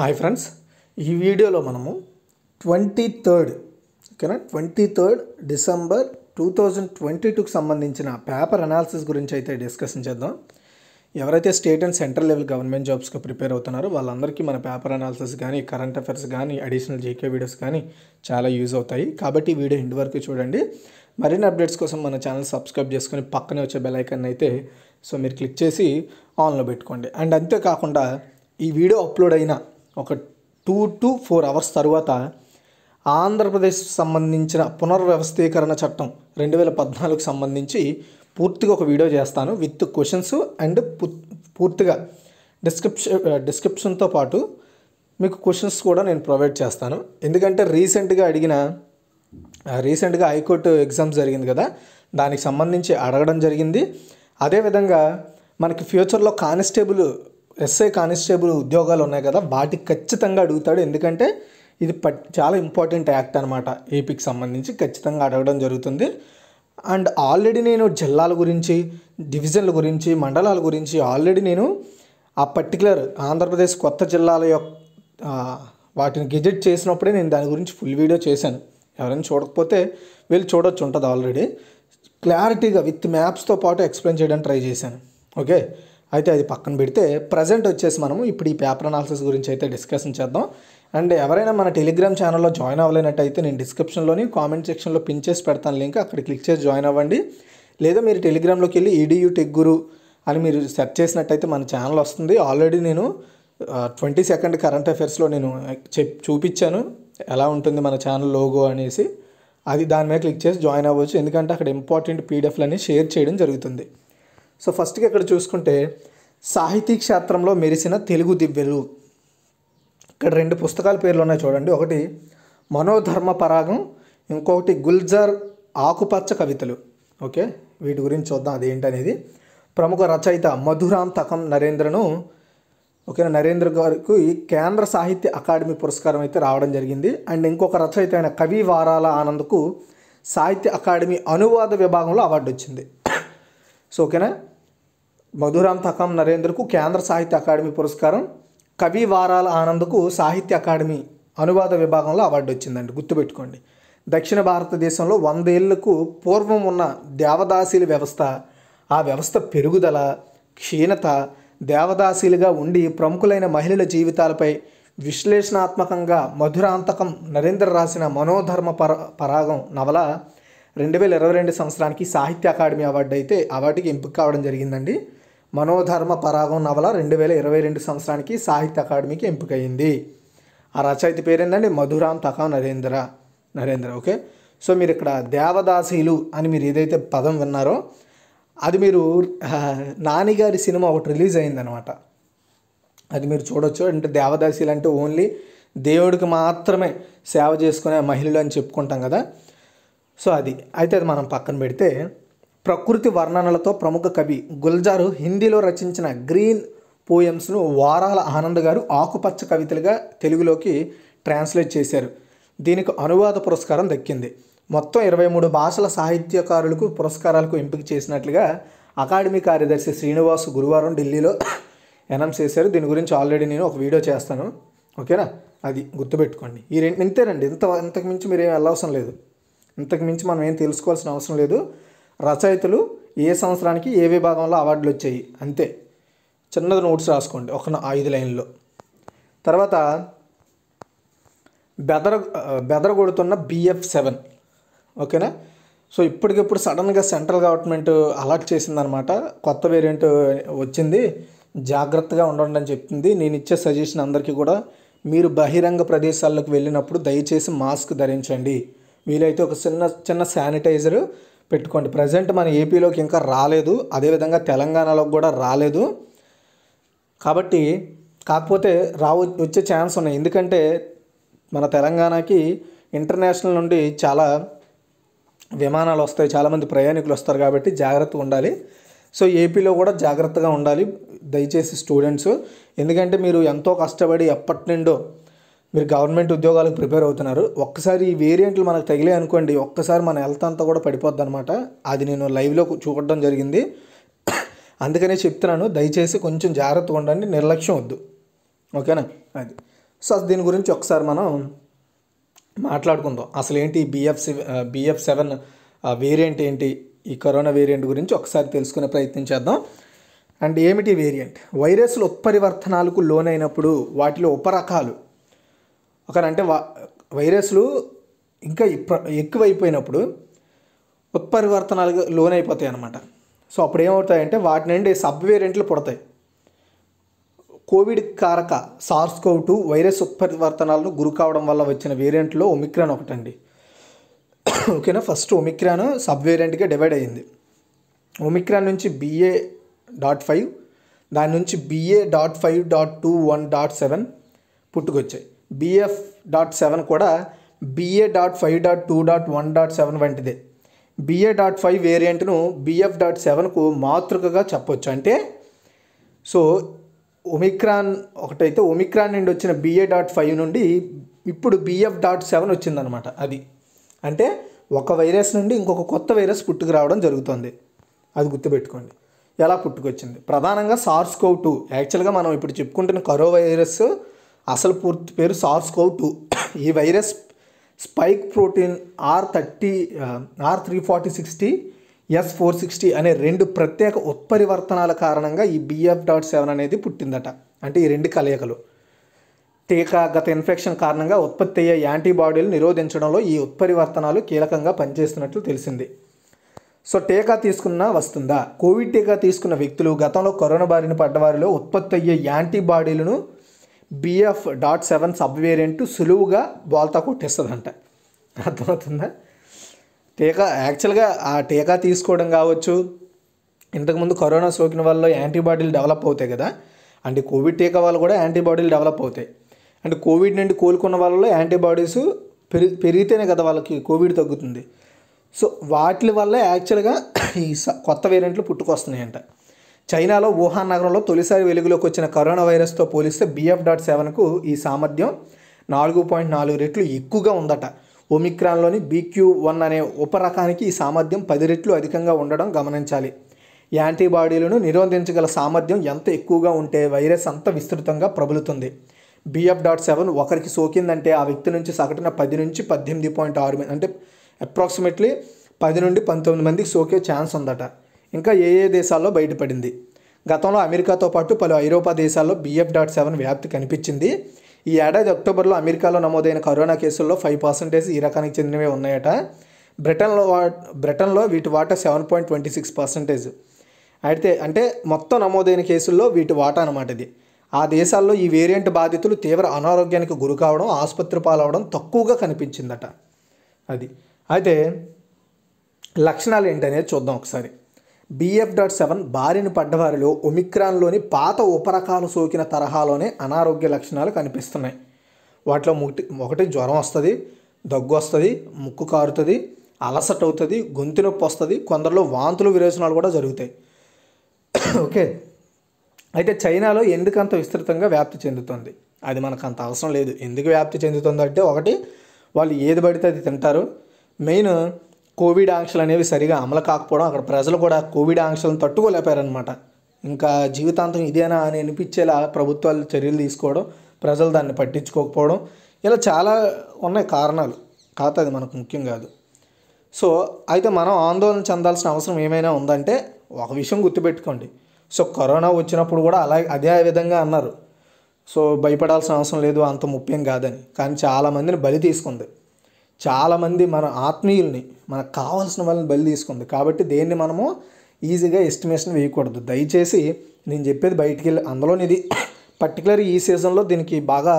hi friends ఈ వీడియోలో మనము ట్వంటీ థర్డ్ ఓకేనా twenty third December two thousand twenty టూకి సంబంధించిన పేపర్ అనాలిసిస్ గురించి అయితే డిస్కషన్ చేద్దాం ఎవరైతే state and central level government జాబ్స్కి ప్రిపేర్ అవుతున్నారో వాళ్ళందరికీ మన పేపర్ అనాలిసిస్ కానీ కరెంట్ అఫైర్స్ కానీ అడిషనల్ జీకే వీడియోస్ కానీ చాలా యూజ్ అవుతాయి కాబట్టి వీడియో ఇంటి వరకు చూడండి మరిన్ని అప్డేట్స్ కోసం మన ఛానల్ సబ్స్క్రైబ్ చేసుకొని పక్కనే వచ్చే బెల్ అయితే సో మీరు క్లిక్ చేసి ఆన్లో పెట్టుకోండి అండ్ అంతేకాకుండా ఈ వీడియో అప్లోడ్ అయిన ఒక టూ టు ఫోర్ అవర్స్ తర్వాత ఆంధ్రప్రదేశ్ సంబంధించిన పునర్వ్యవస్థీకరణ చట్టం రెండు వేల పద్నాలుగు సంబంధించి పూర్తిగా ఒక వీడియో చేస్తాను విత్ క్వశ్చన్స్ అండ్ పూర్తిగా డిస్క్రిప్షన్ డిస్క్రిప్షన్తో పాటు మీకు క్వశ్చన్స్ కూడా నేను ప్రొవైడ్ చేస్తాను ఎందుకంటే రీసెంట్గా అడిగిన రీసెంట్గా హైకోర్టు ఎగ్జామ్ జరిగింది కదా దానికి సంబంధించి అడగడం జరిగింది అదేవిధంగా మనకి ఫ్యూచర్లో కానిస్టేబుల్ ఎస్ఐ కానిస్టేబుల్ ఉద్యోగాలు ఉన్నాయి కదా వాటికి ఖచ్చితంగా అడుగుతాడు ఎందుకంటే ఇది చాలా ఇంపార్టెంట్ యాక్ట్ అనమాట ఏపీకి సంబంధించి ఖచ్చితంగా అడగడం జరుగుతుంది అండ్ ఆల్రెడీ నేను జిల్లాల గురించి డివిజన్ల గురించి మండలాల గురించి ఆల్రెడీ నేను ఆ పర్టికులర్ ఆంధ్రప్రదేశ్ కొత్త జిల్లాల యొక్క వాటిని గెజెట్ చేసినప్పుడే నేను దాని గురించి ఫుల్ వీడియో చేశాను ఎవరైనా చూడకపోతే వీళ్ళు చూడొచ్చు ఉంటుంది ఆల్రెడీ క్లారిటీగా విత్ మ్యాప్స్తో పాటు ఎక్స్ప్లెయిన్ చేయడానికి ట్రై చేశాను ఓకే అయితే అది పక్కన పెడితే ప్రజెంట్ వచ్చేసి మనము ఇప్పుడు ఈ పేపర్ అనాలిసిస్ గురించి అయితే డిస్కషన్ చేద్దాం అండ్ ఎవరైనా మన టెలిగ్రామ్ ఛానల్లో జాయిన్ అవ్వలేనట్టయితే నేను డిస్క్రిప్షన్లోని కామెంట్ సెక్షన్లో పిన్ చేసి పెడతాను లింక్ అక్కడ క్లిక్ చేసి జాయిన్ అవ్వండి లేదా మీరు టెలిగ్రామ్లోకి వెళ్ళి ఈడియూ టెక్ గురు అని మీరు సెర్చ్ చేసినట్టయితే మన ఛానల్ వస్తుంది ఆల్రెడీ నేను ట్వంటీ సెకండ్ కరెంట్ అఫైర్స్లో నేను చెప్ చూపించాను ఎలా ఉంటుంది మన ఛానల్ లోగో అనేసి అది దాని మీద క్లిక్ చేసి జాయిన్ అవ్వచ్చు ఎందుకంటే అక్కడ ఇంపార్టెంట్ పీడిఎఫ్లని షేర్ చేయడం జరుగుతుంది సో ఫస్ట్గా ఇక్కడ చూసుకుంటే సాహితీ క్షేత్రంలో మెరిసిన తెలుగు దివ్యలు ఇక్కడ రెండు పుస్తకాల పేర్లు ఉన్నాయి చూడండి ఒకటి మనోధర్మ పరాగం ఇంకొకటి గుల్జర్ ఆకుపచ్చ కవితలు ఓకే వీటి గురించి చూద్దాం అనేది ప్రముఖ రచయిత మధురాం తకం నరేంద్రను ఓకే నరేంద్ర గారికి కేంద్ర సాహిత్య అకాడమీ పురస్కారం అయితే రావడం జరిగింది అండ్ ఇంకొక రచయిత అయిన కవి వారాల ఆనంద్కు సాహిత్య అకాడమీ అనువాద విభాగంలో అవార్డు వచ్చింది సో ఓకేనా మధురామ్ నరేంద్రకు కేంద్ర సాహిత్య అకాడమీ పురస్కారం కవి వారాల ఆనంద్కు సాహిత్య అకాడమీ అనువాద విభాగంలో అవార్డు వచ్చిందండి గుర్తుపెట్టుకోండి దక్షిణ భారతదేశంలో వందేళ్లకు పూర్వం ఉన్న దేవదాసీల వ్యవస్థ ఆ వ్యవస్థ పెరుగుదల క్షీణత దేవదాసీలుగా ఉండి ప్రముఖులైన మహిళల జీవితాలపై విశ్లేషణాత్మకంగా మధురాంతకం నరేంద్ర రాసిన మనోధర్మ పర పరాగం నవల రెండు వేల ఇరవై రెండు సంవత్సరానికి సాహిత్య అకాడమీ అవార్డు అయితే అవార్డుకి ఎంపిక కావడం జరిగిందండి మనోధర్మ పరాగం నవల రెండు వేల ఇరవై రెండు సంవత్సరానికి సాహిత్య అకాడమీకి అయింది ఆ రచయిత పేరేందండి Madhurantakam Narendra Narendra okay so మీరు ఇక్కడ దేవదాసీలు అని మీరు ఏదైతే పదం విన్నారో అది మీరు నానిగారి సినిమా ఒకటి రిలీజ్ అయిందనమాట అది మీరు చూడొచ్చు అంటే దేవదాసీలు అంటే ఓన్లీ దేవుడికి మాత్రమే సేవ చేసుకునే మహిళలు అని చెప్పుకుంటాం కదా సో అది అయితే అది మనం పక్కన పెడితే ప్రకృతి వర్ణనలతో ప్రముఖ కవి గుల్జారు హిందీలో రచించిన గ్రీన్ పోయమ్స్ను వారాల ఆనంద్ గారు ఆకుపచ్చ కవితలుగా తెలుగులోకి ట్రాన్స్లేట్ చేశారు దీనికి అనువాద పురస్కారం దక్కింది మొత్తం ఇరవై మూడు భాషల సాహిత్యకారులకు పురస్కారాలకు ఎంపిక చేసినట్లుగా అకాడమీ కార్యదర్శి శ్రీనివాస్ గురువారం ఢిల్లీలో అనౌన్స్ చేశారు దీని గురించి ఆల్రెడీ నేను ఒక వీడియో చేస్తాను ఓకేనా అది గుర్తుపెట్టుకోండి ఈ రెండు ఇంతేనండి ఇంత ఇంతకుమించి మీరు ఏం వెళ్ళవసరం లేదు ఇంతకు మించి మనం ఏం తెలుసుకోవాల్సిన అవసరం లేదు రచయితలు ఏ సంవత్సరానికి ఏ విభాగంలో అవార్డులు వచ్చాయి అంతే చిన్నది నోట్స్ రాసుకోండి ఒక ఐదు లైన్లో తర్వాత బెదర బెదర కొడుతున్న బిఎఫ్ సెవెన్ ఓకేనా సో ఇప్పటికిప్పుడు సడన్గా సెంట్రల్ గవర్నమెంట్ అలర్ట్ చేసిందనమాట కొత్త వేరియంట్ వచ్చింది జాగ్రత్తగా ఉండండి అని చెప్తుంది నేను ఇచ్చే సజెషన్ అందరికీ కూడా మీరు బహిరంగ ప్రదేశాల్లోకి వెళ్ళినప్పుడు దయచేసి మాస్క్ ధరించండి వీలైతే ఒక చిన్న చిన్న శానిటైజర్ పెట్టుకోండి ప్రజెంట్ మన ఏపీలోకి ఇంకా రాలేదు అదేవిధంగా తెలంగాణలోకి కూడా రాలేదు కాబట్టి కాకపోతే రావు వచ్చే ఛాన్స్ ఉన్నాయి ఎందుకంటే మన తెలంగాణకి ఇంటర్నేషనల్ నుండి చాలా విమానాలు వస్తాయి చాలామంది ప్రయాణికులు వస్తారు కాబట్టి జాగ్రత్తగా ఉండాలి సో ఏపీలో కూడా జాగ్రత్తగా ఉండాలి దయచేసి స్టూడెంట్స్ ఎందుకంటే మీరు ఎంతో కష్టపడి ఎప్పటి నుండో మీరు గవర్నమెంట్ ఉద్యోగాలకు ప్రిపేర్ అవుతున్నారు ఒక్కసారి ఈ వేరియంట్లు మనకు తగిలే అనుకోండి ఒక్కసారి మన హెల్త్ అంతా కూడా పడిపోద్ది అనమాట అది నేను లైవ్లో చూడడం జరిగింది అందుకనే చెప్తున్నాను దయచేసి కొంచెం జాగ్రత్తగా ఉండండి నిర్లక్ష్యం వద్దు ఓకేనా అది సో దీని గురించి ఒకసారి మనం మాట్లాడుకుందాం అసలు ఏంటి బిఎఫ్ బిఎఫ్ సెవెన్ వేరియంట్ ఏంటి ఈ కరోనా వేరియంట్ గురించి ఒకసారి తెలుసుకునే ప్రయత్నం చేద్దాం అండ్ ఏమిటి వేరియంట్ వైరస్లు ఉత్పరివర్తనాలకు లోనైనప్పుడు వాటిలో ఉపరకాలు ఒకనంటే వైరస్లు ఇంకా ఎక్కువైపోయినప్పుడు ఉత్పరివర్తనాలకు లోనైపోతాయి అన్నమాట సో అప్పుడు ఏమవుతాయంటే వాటి నుండి సబ్ వేరియంట్లు పుడతాయి కోవిడ్ కారక సార్స్ కోవ్ వైరస్ ఉత్పరివర్తనాలను గురి కావడం వల్ల వచ్చిన వేరియంట్లో ఒమిక్రాన్ ఒకటండి ఓకేనా ఫస్ట్ ఒమిక్రాన్ సబ్ వేరియంట్గా డివైడ్ అయ్యింది ఒమిక్రాన్ నుంచి బిఏ డాట్ ఫైవ్ దాని నుంచి BA dot five dot two one dot seven పుట్టుకొచ్చాయి బిఎఫ్ డాట్ సెవెన్ కూడా BA dot five dot two dot one dot seven వంటిదే బిఏ డాట్ ఫైవ్ వేరియంట్ను BF dot సెవెన్కు మాతృకగా చెప్పొచ్చు అంటే సో ఒమిక్రాన్ ఒకటైతే ఒమిక్రాన్ నుండి వచ్చిన బిఏ డాట్ ఫైవ్ నుండి ఇప్పుడు బిఎఫ్ డాట్ సెవెన్ వచ్చిందనమాట అది అంటే ఒక వైరస్ నుండి ఇంకొక కొత్త వైరస్ పుట్టుకురావడం జరుగుతుంది అది గుర్తుపెట్టుకోండి ఎలా పుట్టుకొచ్చింది ప్రధానంగా సార్స్ కోవ్ టూ యాక్చువల్గా మనం ఇప్పుడు చెప్పుకుంటున్న కరో వైరస్ అసలు పూర్తి పేరు సార్స్ కోవ్ టూ ఈ virus spike protein R thirty R three forty sixty S four sixty అనే రెండు ప్రత్యేక ఉత్పరివర్తనాల కారణంగా ఈ బిఎఫ్ డాట్ సెవెన్ అనేది పుట్టిందట అంటే ఈ రెండు కలయికలు టీకా గత ఇన్ఫెక్షన్ కారణంగా ఉత్పత్తి అయ్యే యాంటీబాడీలు నిరోధించడంలో ఈ ఉత్పరివర్తనాలు కీలకంగా పనిచేస్తున్నట్లు తెలిసింది సో టీకా తీసుకున్నా వస్తుందా కోవిడ్ టీకా తీసుకున్న వ్యక్తులు గతంలో కరోనా బారిన పడ్డవారిలో ఉత్పత్తి అయ్యే యాంటీబాడీలను BF dot seven sub variant సులువుగా కొట్టేస్తుంది అంట అర్థమవుతుందా టీకా యాక్చువల్గా ఆ టీకా తీసుకోవడం కావచ్చు ఇంతకుముందు కరోనా సోకిన వల్ల యాంటీబాడీలు డెవలప్ అవుతాయి కదా అంటే కోవిడ్ టీకా వల్ల కూడా యాంటీబాడీలు డెవలప్ అవుతాయి అంటే కోవిడ్ నుండి కోలుకున్న వాళ్ళలో యాంటీబాడీస్ పెరి పెరిగితేనే కదా వాళ్ళకి కోవిడ్ తగ్గుతుంది సో వాటి వల్ల యాక్చువల్గా ఈ కొత్త వేరియంట్లు పుట్టుకొస్తున్నాయంట చైనాలో వుహాన్ నగరంలో తొలిసారి వెలుగులోకి వచ్చిన కరోనా వైరస్తో పోలిస్తే బిఎఫ్ డాట్ సెవెన్కు ఈ సామర్థ్యం నాలుగు పాయింట్ నాలుగు రెట్లు ఎక్కువగా ఉందట ఒమిక్రాన్లోని బీక్యూ వన్ అనే ఉపరకానికి ఈ సామర్థ్యం పది రెట్లు అధికంగా ఉండడం గమనించాలి యాంటీబాడీలను నిరోధించగల సామర్థ్యం ఎంత ఎక్కువగా ఉంటే వైరస్ అంత విస్తృతంగా ప్రబలుతుంది బిఎఫ్ డాట్ సెవెన్ ఒకరికి సోకిందంటే ఆ వ్యక్తి నుంచి సగటున పది నుంచి పద్దెనిమిది పాయింట్ ఆరు అంటే అప్రాక్సిమేట్లీ పది నుండి పంతొమ్మిది మందికి సోకే ఛాన్స్ ఉందట ఇంకా ఏ ఏ దేశాల్లో బయటపడింది గతంలో అమెరికాతో పాటు పలు ఐరోపా దేశాల్లో బిఎఫ్ డాట్ సెవెన్ వ్యాప్తి కనిపించింది ఈ ఏడాది అక్టోబర్లో అమెరికాలో నమోదైన కరోనా కేసుల్లో ఫైవ్ పర్సెంటేజ్ ఈ రకానికి చెందినవి ఉన్నాయట బ్రిటన్లో బ్రిటన్లో వీటి వాటా seven point twenty six percentage అయితే అంటే మొత్తం నమోదైన కేసుల్లో వీటి వాటా అనమాట ఇది ఆ దేశాల్లో ఈ వేరియంట్ బాధితులు తీవ్ర అనారోగ్యానికి గురి కావడం ఆసుపత్రి పాలవడం తక్కువగా కనిపించిందట అది అయితే లక్షణాలు ఏంటనేది చూద్దాం ఒకసారి బిఎఫ్ డాట్ సెవెన్ బారిన పడ్డవారిలో ఒమిక్రాన్లోని పాత ఉపరకాలు సోకిన తరహాలోనే అనారోగ్య లక్షణాలు కనిపిస్తున్నాయి వాటిలో ఒకటి ఒకటి జ్వరం వస్తుంది దగ్గు వస్తుంది ముక్కు కారుతుంది అలసట అవుతుంది గొంతు నొప్పి వస్తుంది కొందరిలో వాంతులు విరేచనాలు కూడా జరుగుతాయి ఓకే అయితే చైనాలో ఎందుకంత విస్తృతంగా వ్యాప్తి చెందుతుంది అది మనకు అంత అవసరం లేదు ఎందుకు వ్యాప్తి చెందుతుంది అంటే ఒకటి వాళ్ళు ఏది పడితే అది తింటారు మెయిన్ కోవిడ్ ఆంక్షలు అనేవి సరిగా అమలు కాకపోవడం అక్కడ ప్రజలు కూడా కోవిడ్ ఆంక్షలను తట్టుకోలేపారనమాట ఇంకా జీవితాంతం ఇదేనా అని అనిపించేలా ప్రభుత్వాలు చర్యలు తీసుకోవడం ప్రజలు దాన్ని పట్టించుకోకపోవడం ఇలా చాలా ఉన్నాయి కారణాలు కాదు అది మనకు ముఖ్యం కాదు సో అయితే మనం ఆందోళన చెందాల్సిన అవసరం ఏమైనా ఉందంటే ఒక విషయం గుర్తుపెట్టుకోండి సో కరోనా వచ్చినప్పుడు కూడా అలా అదే విధంగా అన్నారు సో భయపడాల్సిన అవసరం లేదు అంత ముఖ్యం కాదని కానీ చాలామందిని బలి తీసుకుంది చాలామంది మన ఆత్మీయుల్ని మనకు కావాల్సిన వాళ్ళని బలి తీసుకుంది కాబట్టి దేన్ని మనము ఈజీగా ఎస్టిమేషన్ వేయకూడదు దయచేసి నేను చెప్పేది బయటికి వెళ్ళి అందులో ఇది పర్టికులర్ ఈ సీజన్లో దీనికి బాగా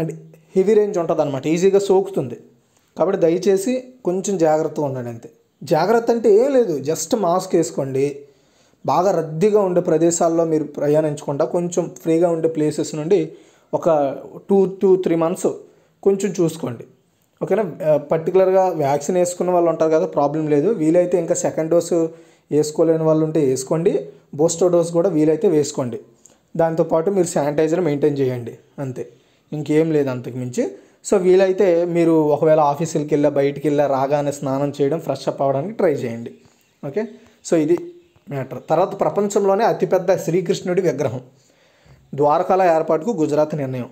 అంటే హెవీ రేంజ్ ఉంటుంది అనమాట ఈజీగా సోకుతుంది కాబట్టి దయచేసి కొంచెం జాగ్రత్తగా ఉండండి అంతే జాగ్రత్త అంటే ఏం లేదు జస్ట్ మాస్క్ వేసుకోండి బాగా రద్దీగా ఉండే ప్రదేశాల్లో మీరు ప్రయాణించకుండా కొంచెం ఫ్రీగా ఉండే ప్లేసెస్ నుండి ఒక టూ టూ త్రీ మంత్స్ కొంచెం చూసుకోండి ఓకేనా పర్టికులర్గా వ్యాక్సిన్ వేసుకున్న వాళ్ళు ఉంటారు కదా ప్రాబ్లం లేదు వీలైతే ఇంకా సెకండ్ డోసు వేసుకోలేని వాళ్ళు ఉంటే వేసుకోండి బూస్టర్ డోస్ కూడా వీలైతే వేసుకోండి దాంతోపాటు మీరు శానిటైజర్ మెయింటైన్ చేయండి అంతే ఇంకేం లేదు అంతకుమించి సో వీలైతే మీరు ఒకవేళ ఆఫీసులకి వెళ్ళా బయటికి వెళ్ళా రాగానే స్నానం చేయడం ఫ్రెష్ అప్ అవ్వడానికి ట్రై చేయండి ఓకే సో ఇది మ్యాటర్ తర్వాత ప్రపంచంలోనే అతిపెద్ద శ్రీకృష్ణుడి విగ్రహం ద్వారకాల ఏర్పాటుకు గుజరాత్ నిర్ణయం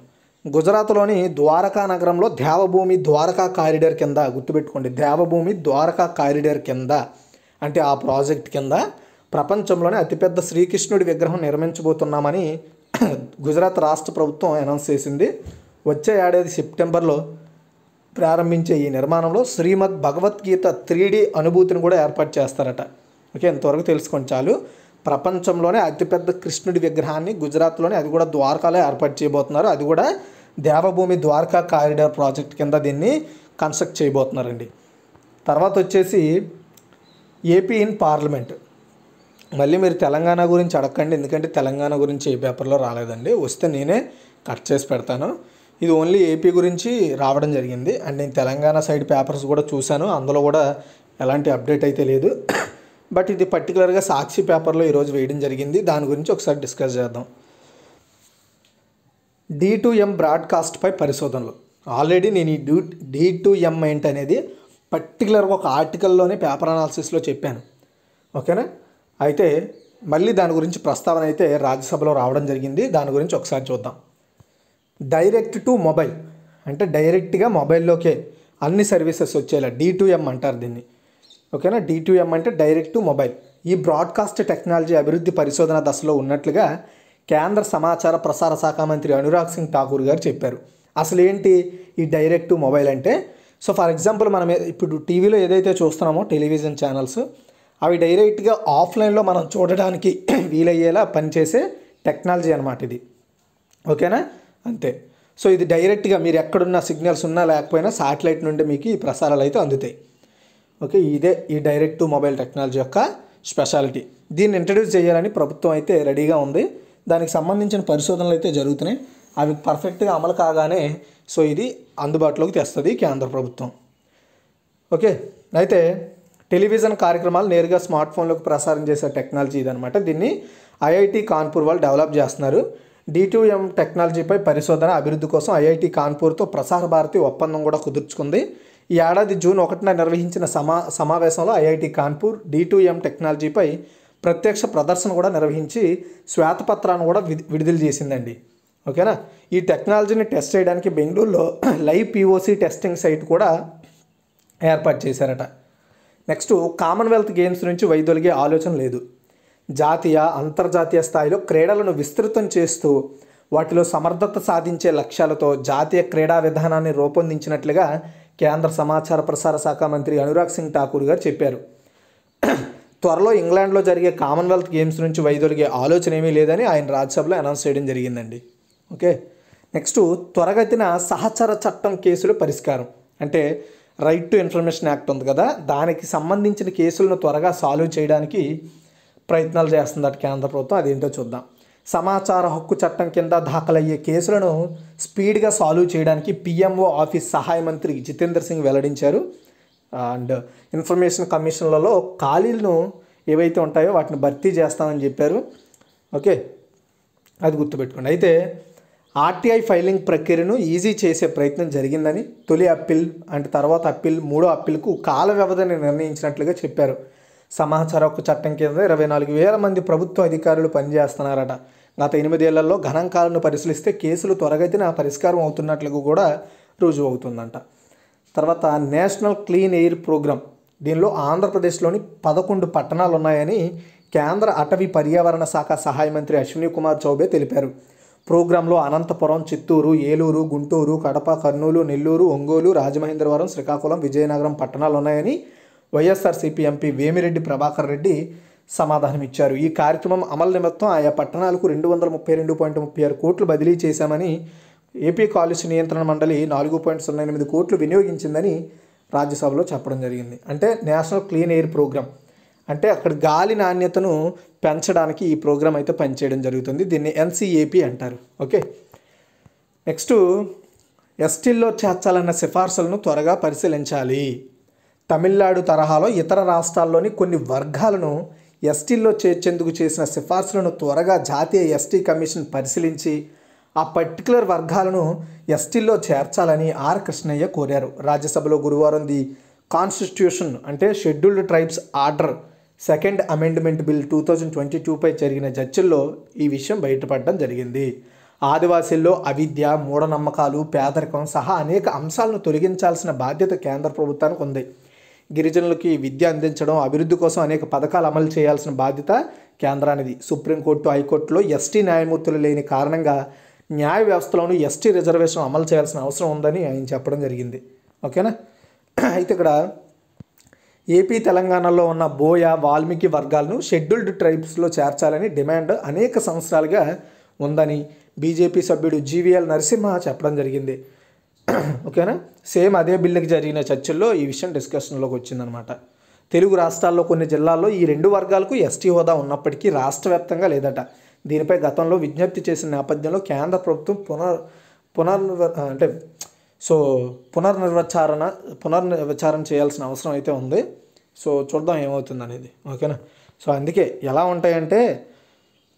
గుజరాత్లోని ద్వారకా నగరంలో దేవభూమి ద్వారకా కారిడార్ కింద గుర్తుపెట్టుకోండి దేవభూమి ద్వారకా కారిడార్ కింద అంటే ఆ ప్రాజెక్ట్ కింద ప్రపంచంలోనే అతిపెద్ద శ్రీకృష్ణుడి విగ్రహం నిర్మించబోతున్నామని గుజరాత్ రాష్ట్ర ప్రభుత్వం అనౌన్స్ చేసింది వచ్చే ఏడాది సెప్టెంబర్లో ప్రారంభించే ఈ నిర్మాణంలో శ్రీమద్ భగవద్గీత త్రీ అనుభూతిని కూడా ఏర్పాటు చేస్తారట ఓకే ఇంతవరకు తెలుసుకొని చాలు ప్రపంచంలోనే అతిపెద్ద కృష్ణుడి విగ్రహాన్ని గుజరాత్లోనే అది కూడా ద్వారకాలో ఏర్పాటు చేయబోతున్నారు అది కూడా దేవభూమి ద్వారకా కారిడార్ ప్రాజెక్ట్ కింద దీన్ని కన్స్ట్రక్ట్ చేయబోతున్నారండి తర్వాత వచ్చేసి ఏపీ ఇన్ పార్లమెంట్ మళ్ళీ మీరు తెలంగాణ గురించి అడగండి ఎందుకంటే తెలంగాణ గురించి ఏ పేపర్లో రాలేదండి వస్తే నేనే కట్ చేసి పెడతాను ఇది ఓన్లీ ఏపీ గురించి రావడం జరిగింది అండ్ నేను తెలంగాణ సైడ్ పేపర్స్ కూడా చూశాను అందులో కూడా ఎలాంటి అప్డేట్ అయితే లేదు బట్ ఇది పర్టికులర్గా సాక్షి పేపర్లో ఈరోజు వేయడం జరిగింది దాని గురించి ఒకసారి డిస్కస్ చేద్దాం డీ టు ఎం బ్రాడ్కాస్ట్పై పరిశోధనలు ఆల్రెడీ నేను ఈ డ్యూ డీ టు ఎం ఏంటి అనేది పర్టికులర్గా ఒక ఆర్టికల్లోనే పేపర్ అనాలిసిస్లో చెప్పాను ఓకేనా అయితే మళ్ళీ దాని గురించి ప్రస్తావన అయితే రాజ్యసభలో రావడం జరిగింది దాని గురించి ఒకసారి చూద్దాం డైరెక్ట్ టు మొబైల్ అంటే డైరెక్ట్గా మొబైల్లోకే అన్ని సర్వీసెస్ వచ్చేలా డీ టు ఎం అంటారు దీన్ని ఓకేనా డిటిఎం అంటే డైరెక్ట్ మొబైల్ ఈ బ్రాడ్కాస్ట్ టెక్నాలజీ అభివృద్ధి పరిశోధన దశలో ఉన్నట్లుగా కేంద్ర సమాచార ప్రసార శాఖ మంత్రి అనురాగ్ సింగ్ ఠాకూర్ గారు చెప్పారు అసలు ఏంటి ఈ డైరెక్ట్ మొబైల్ అంటే సో ఫర్ ఎగ్జాంపుల్ మనం ఇప్పుడు టీవీలో ఏదైతే చూస్తున్నామో టెలివిజన్ ఛానల్స్ అవి డైరెక్ట్గా ఆఫ్లైన్లో మనం చూడడానికి వీలయ్యేలా పనిచేసే టెక్నాలజీ అనమాట ఇది ఓకేనా అంతే సో ఇది డైరెక్ట్గా మీరు ఎక్కడున్న సిగ్నల్స్ ఉన్నా లేకపోయినా సాటిలైట్ నుండి మీకు ఈ ప్రసారాలు అయితే అందుతాయి ఓకే ఇదే ఈ డైరెక్ట్ టు మొబైల్ టెక్నాలజీ యొక్క స్పెషాలిటీ దీన్ని ఇంట్రడ్యూస్ చేయాలని ప్రభుత్వం అయితే రెడీగా ఉంది దానికి సంబంధించిన పరిశోధనలు అయితే జరుగుతున్నాయి అవి పర్ఫెక్ట్గా అమలు కాగానే సో ఇది అందుబాటులోకి తెస్తుంది కేంద్ర ప్రభుత్వం ఓకే అయితే టెలివిజన్ కార్యక్రమాలు నేరుగా స్మార్ట్ ఫోన్లకు ప్రసారం చేసే టెక్నాలజీ ఇదనమాట దీన్ని ఐఐటి కాన్పూర్ వాళ్ళు డెవలప్ చేస్తున్నారు డిటూఎం టెక్నాలజీపై పరిశోధన అభివృద్ధి కోసం ఐఐటి కాన్పూర్తో ప్రసార భారతి ఒప్పందం కూడా కుదుర్చుకుంది ఈ ఏడాది జూన్ ఒకటిన నిర్వహించిన సమా సమావేశంలో IIT Kanpur D two M టెక్నాలజీపై ప్రత్యక్ష ప్రదర్శన కూడా నిర్వహించి శ్వేతపత్రాన్ని కూడా విడుదల చేసిందండి ఓకేనా ఈ టెక్నాలజీని టెస్ట్ చేయడానికి బెంగళూరులో లైవ్ పిఓసి టెస్టింగ్ సైట్ కూడా ఏర్పాటు చేశారట నెక్స్ట్ కామన్వెల్త్ గేమ్స్ నుంచి వైదొలిగే ఆలోచన లేదు జాతీయ అంతర్జాతీయ స్థాయిలో క్రీడలను విస్తృతం చేస్తూ వాటిలో సమర్థత సాధించే లక్ష్యాలతో జాతీయ క్రీడా విధానాన్ని రూపొందించినట్లుగా కేంద్ర సమాచార ప్రసార శాఖ మంత్రి అనురాగ్ సింగ్ ఠాకూర్ గారు చెప్పారు త్వరలో ఇంగ్లాండ్లో జరిగే కామన్వెల్త్ గేమ్స్ నుంచి వైదొలిగే ఆలోచన ఏమీ లేదని ఆయన రాజ్యసభలో అనౌన్స్ చేయడం జరిగిందండి ఓకే నెక్స్ట్ త్వరగతిన సహచర చట్టం కేసుల పరిష్కారం అంటే రైట్ టు ఇన్ఫర్మేషన్ యాక్ట్ ఉంది కదా దానికి సంబంధించిన కేసులను త్వరగా సాల్వ్ చేయడానికి ప్రయత్నాలు చేస్తుంది కేంద్ర ప్రభుత్వం అదేంటో చూద్దాం సమాచార హక్కు చట్టం కింద దాఖలయ్యే కేసులను స్పీడ్గా సాల్వ్ చేయడానికి పిఎంఓ ఆఫీస్ సహాయ మంత్రి జితేందర్ సింగ్ వెల్లడించారు అండ్ ఇన్ఫర్మేషన్ కమిషన్లలో ఖాళీలను ఏవైతే ఉంటాయో వాటిని భర్తీ చేస్తామని చెప్పారు ఓకే అది గుర్తుపెట్టుకోండి అయితే ఆర్టీఐ ఫైలింగ్ ప్రక్రియను ఈజీ చేసే ప్రయత్నం జరిగిందని తొలి అప్పీల్ అండ్ తర్వాత అప్పీల్ మూడో అప్పీల్కు కాల వ్యవధిని నిర్ణయించినట్లుగా చెప్పారు సమాచార హక్కు చట్టం కింద ఇరవై నాలుగు వేల మంది ప్రభుత్వ అధికారులు పనిచేస్తున్నారట గత ఎనిమిదేళ్లలో గణాంకాలను పరిశీలిస్తే కేసులు త్వరగతిన పరిష్కారం అవుతున్నట్లు కూడా రుజువు అవుతుందంట తర్వాత నేషనల్ క్లీన్ ఎయిర్ ప్రోగ్రామ్ దీనిలో ఆంధ్రప్రదేశ్లోని పదకొండు పట్టణాలు ఉన్నాయని కేంద్ర అటవీ పర్యావరణ శాఖ సహాయ మంత్రి అశ్విని కుమార్ చౌబే తెలిపారు ప్రోగ్రాంలో అనంతపురం చిత్తూరు ఏలూరు గుంటూరు కడప కర్నూలు నెల్లూరు ఒంగోలు రాజమహేంద్రవరం శ్రీకాకుళం విజయనగరం పట్టణాలు ఉన్నాయని వైఎస్ఆర్సీపీ ఎంపీ వేమిరెడ్డి ప్రభాకర్ రెడ్డి సమాధానం ఇచ్చారు ఈ కార్యక్రమం అమలు నిమిత్తం ఆయా పట్టణాలకు రెండు వందల ముప్పై రెండు పాయింట్ ముప్పై ఆరు కోట్లు బదిలీ చేశామని ఏపీ కాలుష్య నియంత్రణ మండలి నాలుగు పాయింట్ సున్నా ఎనిమిది కోట్లు వినియోగించిందని రాజ్యసభలో చెప్పడం జరిగింది అంటే నేషనల్ క్లీన్ ఎయిర్ ప్రోగ్రామ్ అంటే అక్కడ గాలి నాణ్యతను పెంచడానికి ఈ ప్రోగ్రాం అయితే పనిచేయడం జరుగుతుంది దీన్ని ఎన్సీఏపీ అంటారు ఓకే నెక్స్ట్ ఎస్టీల్లో చేర్చాలన్న సిఫార్సులను త్వరగా పరిశీలించాలి తమిళనాడు తరహాలో ఇతర రాష్ట్రాల్లోని కొన్ని వర్గాలను ఎస్టీల్లో చేర్చేందుకు చేసిన సిఫార్సులను త్వరగా జాతీయ ఎస్టీ కమిషన్ పరిశీలించి ఆ పర్టికులర్ వర్గాలను ఎస్టీల్లో చేర్చాలని ఆర్ కృష్ణయ్య కోరారు రాజ్యసభలో గురువారం ది కాన్స్టిట్యూషన్ అంటే scheduled tribes order second amendment bill two thousand twenty టూపై జరిగిన చర్చల్లో ఈ విషయం బయటపడడం జరిగింది ఆదివాసీల్లో అవిద్య మూఢనమ్మకాలు పేదరికం సహా అనేక అంశాలను తొలగించాల్సిన బాధ్యత కేంద్ర ప్రభుత్వానికి ఉంది గిరిజనులకి విద్య అందించడం అభివృద్ధి కోసం అనేక పథకాలు అమలు చేయాల్సిన బాధ్యత కేంద్రానిది సుప్రీంకోర్టు హైకోర్టులో ఎస్టీ న్యాయమూర్తులు లేని కారణంగా న్యాయ వ్యవస్థలోనూ ఎస్టీ రిజర్వేషన్ అమలు చేయాల్సిన అవసరం ఉందని ఆయన చెప్పడం జరిగింది ఓకేనా అయితే ఇక్కడ ఏపీ తెలంగాణలో ఉన్న బోయ వాల్మీకి వర్గాలను షెడ్యూల్డ్ ట్రైబ్స్లో చేర్చాలని డిమాండ్ అనేక సంవత్సరాలుగా ఉందని బీజేపీ సభ్యుడు జీవీఎల్ నరసింహ చెప్పడం జరిగింది ఓకేనా సేమ్ అదే బిల్లుకి జరిగిన చర్చల్లో ఈ విషయం డిస్కషన్లోకి వచ్చిందనమాట తెలుగు రాష్ట్రాల్లో కొన్ని జిల్లాల్లో ఈ రెండు వర్గాలకు ఎస్టీ హోదా ఉన్నప్పటికీ రాష్ట్ర వ్యాప్తంగా లేదట దీనిపై గతంలో విజ్ఞప్తి చేసిన నేపథ్యంలో కేంద్ర ప్రభుత్వం పునర్ పునర్ అంటే సో పునర్నిర్వచారణ పునర్నిర్వచారణ చేయాల్సిన అవసరం అయితే ఉంది సో చూద్దాం ఏమవుతుంది అనేది ఓకేనా సో అందుకే ఎలా ఉంటాయంటే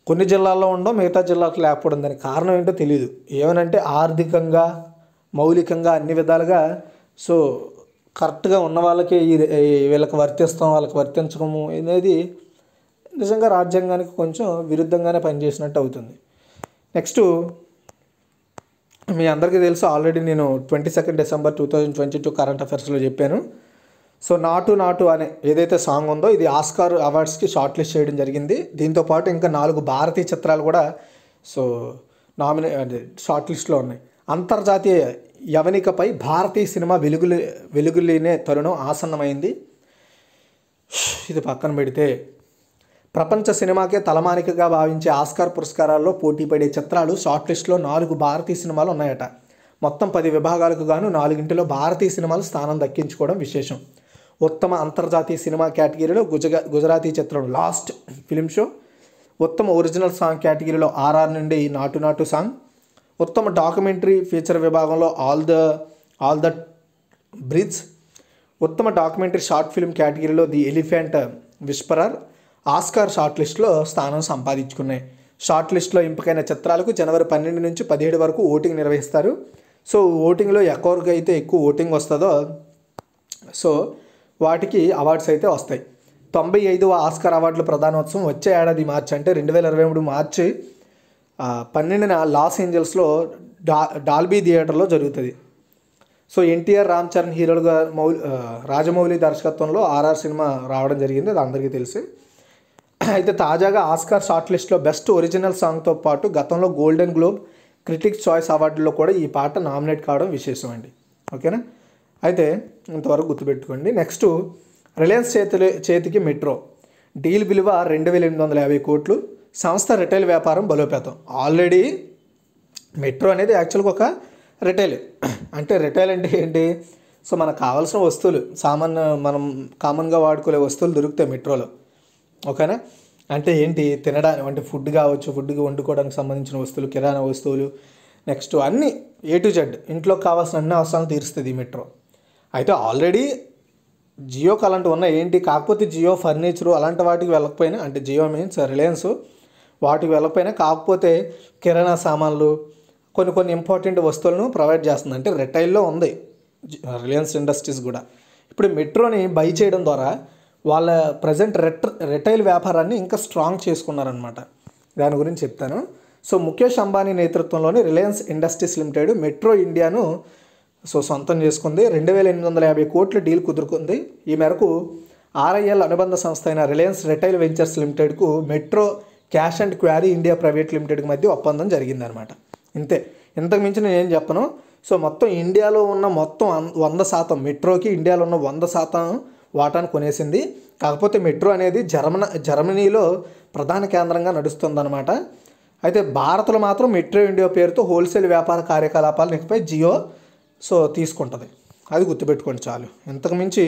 కొన్ని జిల్లాల్లో ఉండవు మిగతా జిల్లాకు లేకపోవడం దానికి కారణం ఏంటో తెలియదు ఏమనంటే ఆర్థికంగా మౌలికంగా అన్ని విధాలుగా సో కరెక్ట్గా ఉన్న వాళ్ళకే ఈ వీళ్ళకి వర్తిస్తాం వాళ్ళకి వర్తించకము అనేది నిజంగా రాజ్యాంగానికి కొంచెం విరుద్ధంగానే పనిచేసినట్టు అవుతుంది నెక్స్ట్ మీ అందరికీ తెలుసు ఆల్రెడీ నేను twenty second December two thousand twenty two current అఫైర్స్లో చెప్పాను సో నాటు నాటు అనే ఏదైతే సాంగ్ ఉందో ఇది ఆస్కార్ అవార్డ్స్కి షార్ట్ లిస్ట్ చేయడం జరిగింది దీంతోపాటు ఇంకా నాలుగు భారతీయ చిత్రాలు కూడా సో నామినే షార్ట్ లిస్ట్లో ఉన్నాయి అంతర్జాతీయ యవనికపై భారతీయ సినిమా వెలుగులే వెలుగులేనే తరుణం ఆసన్నమైంది ఇది పక్కన పెడితే ప్రపంచ సినిమాకే తలమానికగా భావించే ఆస్కార్ పురస్కారాల్లో పోటీపడే చిత్రాలు షార్ట్ లిస్ట్లో నాలుగు భారతీయ సినిమాలు ఉన్నాయట మొత్తం పది విభాగాలకు గాను నాలుగింటిలో భారతీయ సినిమాలు స్థానం దక్కించుకోవడం విశేషం ఉత్తమ అంతర్జాతీయ సినిమా కేటగిరీలో గుజ గుజరాతీ చిత్రం లాస్ట్ ఫిలిం షో ఉత్తమ ఒరిజినల్ సాంగ్ కేటగిరీలో ఆర్ఆర్ నుండి నాటు నాటు సాంగ్ ఉత్తమ డాక్యుమెంటరీ ఫీచర్ విభాగంలో all the all the bridge ఉత్తమ డాక్యుమెంటరీ షార్ట్ ఫిల్మ్ కేటగిరీలో the elephant whisperer Oscar short లిస్ట్లో స్థానం సంపాదించుకున్నాయి షార్ట్ లిస్ట్లో ఎంపికైన చిత్రాలకు జనవరి పన్నెండు నుంచి పదిహేడు వరకు ఓటింగ్ నిర్వహిస్తారు సో ఓటింగ్లో అయితే ఎక్కువ ఓటింగ్ వస్తుందో సో వాటికి అవార్డ్స్ అయితే వస్తాయి తొంభై ఐదవ ఆస్కార్ అవార్డుల ప్రధానోత్సవం వచ్చే ఏడాది మార్చి అంటే రెండు వేల ఇరవై మూడు మార్చి పన్నెండున లాస్ ఏంజల్స్లో డా డాల్బీ థియేటర్లో జరుగుతుంది సో ఎన్టీఆర్ రామ్ చరణ్ హీరోలుగా మౌలి రాజమౌళి దర్శకత్వంలో ఆర్ఆర్ సినిమా రావడం జరిగింది అది అందరికీ తెలిసి అయితే తాజాగా ఆస్కార్ షార్ట్ లిస్ట్లో బెస్ట్ ఒరిజినల్ సాంగ్తో పాటు గతంలో గోల్డెన్ గ్లోబ్ క్రిటిక్స్ చాయిస్ అవార్డులో కూడా ఈ పాట నామినేట్ కావడం విశేషం అండి ఓకేనా అయితే ఇంతవరకు గుర్తుపెట్టుకోండి నెక్స్ట్ రిలయన్స్ చేతి చేతికి మెట్రో డీల్ విలువ రెండు వేల ఎనిమిది వందల యాభై కోట్లు సంస్థ రిటైల్ వ్యాపారం బలోపేతం ఆల్రెడీ మెట్రో అనేది యాక్చువల్గా ఒక రిటైల్ అంటే రిటైల్ అంటే ఏంటి సో మనకు కావాల్సిన వస్తువులు సామాన్య మనం కామన్గా వాడుకునే వస్తువులు దొరుకుతాయి మెట్రోలో ఓకేనా అంటే ఏంటి తినడానికి అంటే ఫుడ్ కావచ్చు ఫుడ్కి వండుకోవడానికి సంబంధించిన వస్తువులు కిరాణా వస్తువులు నెక్స్ట్ అన్నీ ఏ టు జెడ్ ఇంట్లో కావాల్సిన అన్ని అవసరాలు తీరుస్తుంది ఈ మెట్రో అయితే ఆల్రెడీ జియోకి అలాంటివి ఉన్నాయి ఏంటి కాకపోతే జియో ఫర్నిచరు అలాంటి వాటికి వెళ్ళకపోయినా అంటే జియో మీన్స్ రిలయన్స్ వాటికి వెళ్ళకపోయినా కాకపోతే కిరాణా సామాన్లు కొన్ని కొన్ని ఇంపార్టెంట్ వస్తువులను ప్రొవైడ్ చేస్తుంది అంటే రిటైల్లో ఉంది రిలయన్స్ ఇండస్ట్రీస్ కూడా ఇప్పుడు మెట్రోని బై చేయడం ద్వారా వాళ్ళ ప్రజెంట్ రిట రిటైల్ వ్యాపారాన్ని ఇంకా స్ట్రాంగ్ చేసుకున్నారనమాట దాని గురించి చెప్తాను సో ముఖేష్ అంబానీ నేతృత్వంలోని రిలయన్స్ ఇండస్ట్రీస్ లిమిటెడ్ మెట్రో ఇండియాను సో సొంతం చేసుకుంది రెండు వేల ఎనిమిది వందల యాభై కోట్ల డీల్ కుదురుకుంది ఈ మేరకు ఆర్ఐఎల్ అనుబంధ సంస్థ అయిన రిలయన్స్ రిటైల్ వెంచర్స్ లిమిటెడ్కు Metro Cash and Carry India Private లిమిటెడ్కి మధ్య ఒప్పందం జరిగిందనమాట ఇంతే ఇంతకు మించి నేను ఏం చెప్పను సో మొత్తం ఇండియాలో ఉన్న మొత్తం వంద శాతం మెట్రోకి ఇండియాలో ఉన్న వంద శాతం వాటాను కొనేసింది కాకపోతే మెట్రో అనేది జర్మన జర్మనీలో ప్రధాన కేంద్రంగా నడుస్తుందన్నమాట అయితే భారత్లో మాత్రం మెట్రో ఇండియా పేరుతో హోల్సేల్ వ్యాపార కార్యకలాపాలు ఇకపై జియో సో తీసుకుంటుంది అది గుర్తుపెట్టుకోండి చాలు ఇంతకుమించి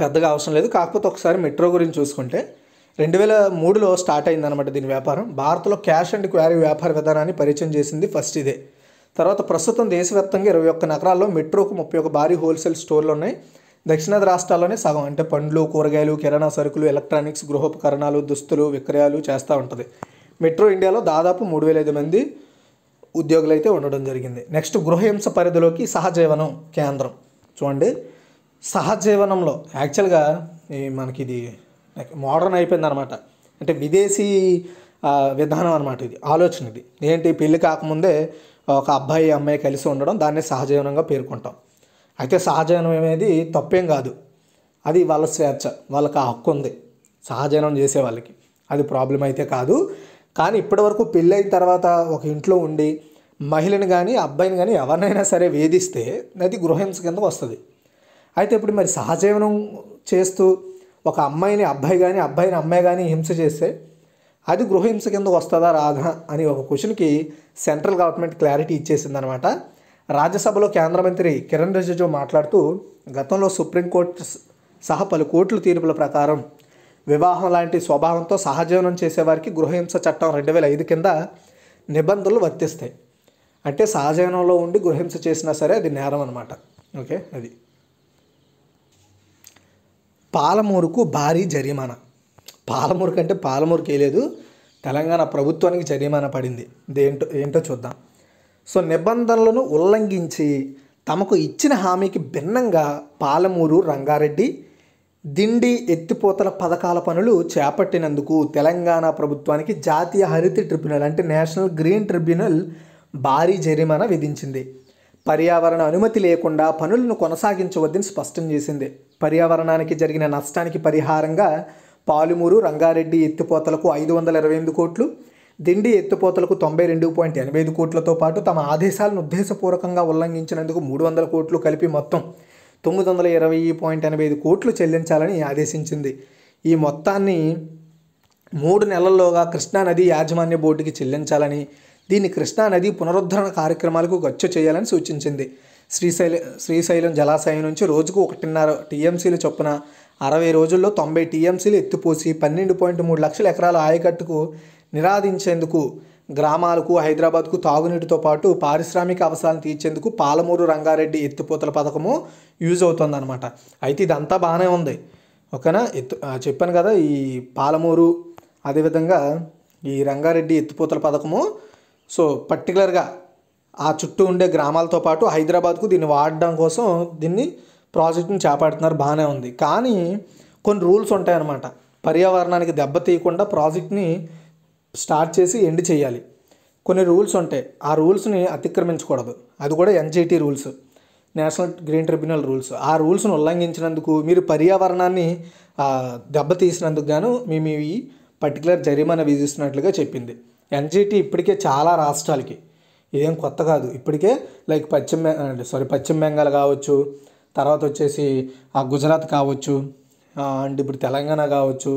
పెద్దగా అవసరం లేదు కాకపోతే ఒకసారి మెట్రో గురించి చూసుకుంటే రెండు వేల మూడులో స్టార్ట్ అయింది అనమాట దీని వ్యాపారం భారత్లో క్యాష్ అండ్ క్వారీ వ్యాపార విధానాన్ని పరిచయం చేసింది ఫస్ట్ ఇదే తర్వాత ప్రస్తుతం దేశవ్యాప్తంగా ఇరవై ఒక్క నగరాల్లో మెట్రోకు ముప్పై ఒక భారీ హోల్సేల్ స్టోర్లు ఉన్నాయి దక్షిణాది రాష్ట్రాల్లోనే సగం అంటే పండ్లు కూరగాయలు కిరాణా సరుకులు ఎలక్ట్రానిక్స్ గృహోపకరణాలు దుస్తులు విక్రయాలు చేస్తూ ఉంటుంది మెట్రో ఇండియాలో దాదాపు మూడు వేల ఐదు మంది ఉద్యోగులైతే ఉండడం జరిగింది నెక్స్ట్ గృహహింస పరిధిలోకి సహజీవనం కేంద్రం చూడండి సహజీవనంలో యాక్చువల్గా మనకి ఇది లైక్ మోడర్న్ అనమాట అంటే విదేశీ విధానం అనమాట ఇది ఆలోచన ఇది ఏంటి పెళ్ళి కాకముందే ఒక అబ్బాయి అమ్మాయి కలిసి ఉండడం దాన్ని సహజీవనంగా పేర్కొంటాం అయితే సహజీవనం అనేది తప్పేం కాదు అది వాళ్ళ స్వేచ్ఛ వాళ్ళకి ఆ హక్కు ఉంది సహజీవనం చేసే వాళ్ళకి అది ప్రాబ్లం అయితే కాదు కానీ ఇప్పటివరకు పెళ్ళైన తర్వాత ఒక ఇంట్లో ఉండి మహిళని కానీ అబ్బాయిని కానీ ఎవరినైనా సరే వేధిస్తే అది గృహహింస కిందకు వస్తుంది అయితే ఇప్పుడు మరి సహజీవనం చేస్తూ ఒక అమ్మాయిని అబ్బాయి కానీ అబ్బాయిని అమ్మాయి కానీ హింస చేస్తే అది గృహహింస కింద వస్తుందా రాదా అని ఒక క్వశ్చన్కి సెంట్రల్ గవర్నమెంట్ క్లారిటీ ఇచ్చేసింది అనమాట రాజ్యసభలో కేంద్ర మంత్రి కిరణ్ రిజిజు మాట్లాడుతూ గతంలో సుప్రీంకోర్టు సహా పలు కోట్ల తీర్పుల ప్రకారం వివాహం లాంటి స్వభావంతో సహజీవనం చేసేవారికి గృహహింస చట్టం రెండు వేల ఐదు కింద నిబంధనలు వర్తిస్తాయి అంటే సహజీవనంలో ఉండి గృహహింస చేసినా సరే అది నేరం అనమాట ఓకే అది పాలమూరుకు భారీ జరిమానా పాలమూరు కంటే పాలమూరుకు వేయలేదు తెలంగాణ ప్రభుత్వానికి జరిమానా పడింది దేంటో ఏంటో చూద్దాం సో నిబంధనలను ఉల్లంఘించి తమకు ఇచ్చిన హామీకి భిన్నంగా పాలమూరు రంగారెడ్డి దిండి ఎత్తిపోతల పథకాల పనులు చేపట్టినందుకు తెలంగాణ ప్రభుత్వానికి జాతీయ హరిత ట్రిబ్యునల్ అంటే నేషనల్ గ్రీన్ ట్రిబ్యునల్ భారీ జరిమానా విధించింది పర్యావరణ అనుమతి లేకుండా పనులను కొనసాగించవద్దని స్పష్టం చేసింది పర్యావరణానికి జరిగిన నష్టానికి పరిహారంగా పాలుమూరు రంగారెడ్డి ఎత్తిపోతలకు ఐదు వందల ఇరవై ఎనిమిది కోట్లు దిండి ఎత్తిపోతలకు తొంభై రెండు పాయింట్ ఎనభై ఐదు కోట్లతో పాటు తమ ఆదేశాలను ఉద్దేశపూర్వకంగా ఉల్లంఘించినందుకు మూడు వందల కోట్లు కలిపి మొత్తం తొమ్మిది వందల ఇరవై పాయింట్ ఎనభై ఐదు కోట్లు చెల్లించాలని ఆదేశించింది ఈ మొత్తాన్ని మూడు నెలల్లోగా కృష్ణానది యాజమాన్య బోర్డుకి చెల్లించాలని దీన్ని కృష్ణానది పునరుద్ధరణ కార్యక్రమాలకు ఖర్చు చేయాలని సూచించింది శ్రీశైల శ్రీశైలం జలాశయం నుంచి రోజుకు ఒకటిన్నర టీఎంసీలు చొప్పున అరవై రోజుల్లో తొంభై టీఎంసీలు ఎత్తిపోసి పన్నెండు పాయింట్ మూడు లక్షల ఎకరాల ఆయకట్టుకు నిరాధించేందుకు గ్రామాలకు హైదరాబాద్కు తాగునీటితో పాటు పారిశ్రామిక అవసరాలను తీర్చేందుకు పాలమూరు రంగారెడ్డి ఎత్తిపోతల పథకము యూజ్ అవుతుందన్నమాట అయితే ఇదంతా బాగానే ఉంది ఓకేనా ఎత్తు చెప్పాను కదా ఈ పాలమూరు అదేవిధంగా ఈ రంగారెడ్డి ఎత్తిపోతల పథకము సో పర్టికులర్గా ఆ చుట్టూ ఉండే గ్రామాలతో పాటు హైదరాబాద్కు దీన్ని వాడడం కోసం దీన్ని ప్రాజెక్ట్ని చేపడుతున్నారు బాగానే ఉంది కానీ కొన్ని రూల్స్ ఉంటాయన్నమాట పర్యావరణానికి దెబ్బ తీయకుండా ప్రాజెక్ట్ని స్టార్ట్ చేసి ఎండ్ చేయాలి కొన్ని రూల్స్ ఉంటాయి ఆ రూల్స్ని అతిక్రమించకూడదు అది కూడా NGT rules National Green Tribunal rules ఆ రూల్స్ను ఉల్లంఘించినందుకు మీరు పర్యావరణాన్ని దెబ్బతీసినందుకు గాను మేము ఈ పర్టికులర్ జరిమానా విధిస్తున్నట్లుగా చెప్పింది ఎన్జీటీ ఇప్పటికే చాలా రాష్ట్రాలకి ఇదేం కొత్త కాదు ఇప్పటికే లైక్ పశ్చిమ సారీ పశ్చిమ బెంగాల్ కావచ్చు తర్వాత వచ్చేసి ఆ గుజరాత్ కావచ్చు అండ్ ఇప్పుడు తెలంగాణ కావచ్చు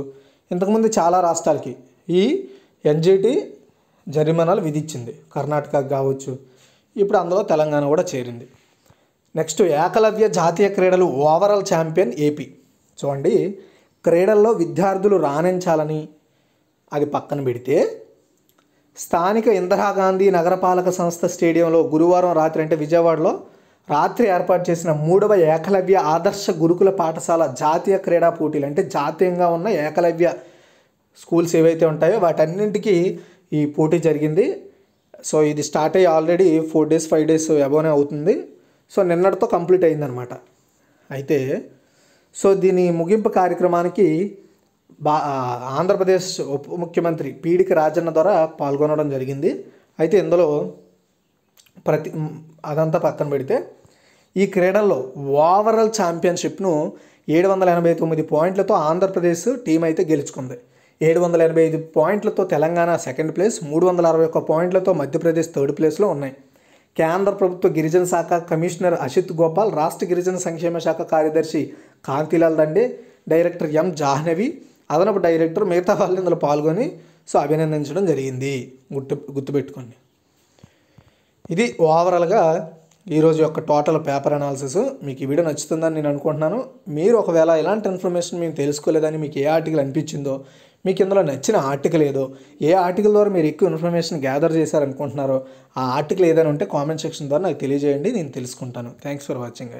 ఇంతకుముందు చాలా రాష్ట్రాలకి ఈ ఎన్జిటి జరిమానాలు విధించింది కర్ణాటక కావచ్చు ఇప్పుడు అందులో తెలంగాణ కూడా చేరింది నెక్స్ట్ ఏకలవ్య జాతీయ క్రీడలు ఓవరాల్ ఛాంపియన్ ఏపీ చూడండి క్రీడల్లో విద్యార్థులు రాణించాలని అది పక్కన పెడితే స్థానిక ఇందిరాగాంధీ నగరపాలక సంస్థ స్టేడియంలో గురువారం రాత్రి అంటే విజయవాడలో రాత్రి ఏర్పాటు చేసిన మూడవ ఏకలవ్య ఆదర్శ గురుకుల పాఠశాల జాతీయ క్రీడా పోటీలు అంటే జాతీయంగా ఉన్న ఏకలవ్య స్కూల్స్ ఏవైతే ఉంటాయో వాటన్నింటికి ఈ పోటీ జరిగింది సో ఇది స్టార్ట్ అయ్యి already four days five days ఎబోనే అవుతుంది సో నిన్నటితో కంప్లీట్ అయిందనమాట అయితే సో దీని ముగింపు కార్యక్రమానికి బా ఆంధ్రప్రదేశ్ ఉప ముఖ్యమంత్రి పీడికి రాజన్న ద్వారా పాల్గొనడం జరిగింది అయితే ఇందులో ప్రతి అదంతా పక్కన పెడితే ఈ క్రీడల్లో ఓవరాల్ ఛాంపియన్షిప్ను ఏడు వందల ఎనభై తొమ్మిది పాయింట్లతో ఆంధ్రప్రదేశ్ టీం అయితే గెలుచుకుంది ఏడు వందల ఎనభై ఐదు పాయింట్లతో తెలంగాణ సెకండ్ ప్లేస్ మూడు వందల అరవై ఒక్క పాయింట్లతో మధ్యప్రదేశ్ థర్డ్ ప్లేస్లో ఉన్నాయి కేంద్ర ప్రభుత్వ గిరిజన శాఖ కమిషనర్ అషిత్ గోపాల్ రాష్ట్ర గిరిజన సంక్షేమ శాఖ కార్యదర్శి కాంతిలాల్ దండే డైరెక్టర్ ఎం జాహ్నవి అదనపు డైరెక్టర్ మిగతా వాళ్ళు ఇందులో పాల్గొని సో అభినందించడం జరిగింది గుర్తు గుర్తుపెట్టుకోండి ఇది ఓవరాల్గా ఈరోజు యొక్క టోటల్ పేపర్ అనాలిసిస్ మీకు ఈ వీడియో నచ్చుతుందని నేను అనుకుంటున్నాను మీరు ఒకవేళ ఎలాంటి ఇన్ఫర్మేషన్ మేము తెలుసుకోలేదని మీకు ఏ ఆర్టికల్ అనిపించిందో మీకు ఇందులో నచ్చిన ఆర్టికల్ ఏదో ఏ ఆర్టికల్ ద్వారా మీరు ఎక్కువ ఇన్ఫర్మేషన్ గ్యాదర్ చేశారనుకుంటున్నారో ఆ ఆర్టికల్ ఏదైనా ఉంటే కామెంట్ సెక్షన్ ద్వారా నాకు తెలియజేయండి నేను తెలుసుకుంటాను థ్యాంక్స్ ఫర్ వాచింగ్ ఐ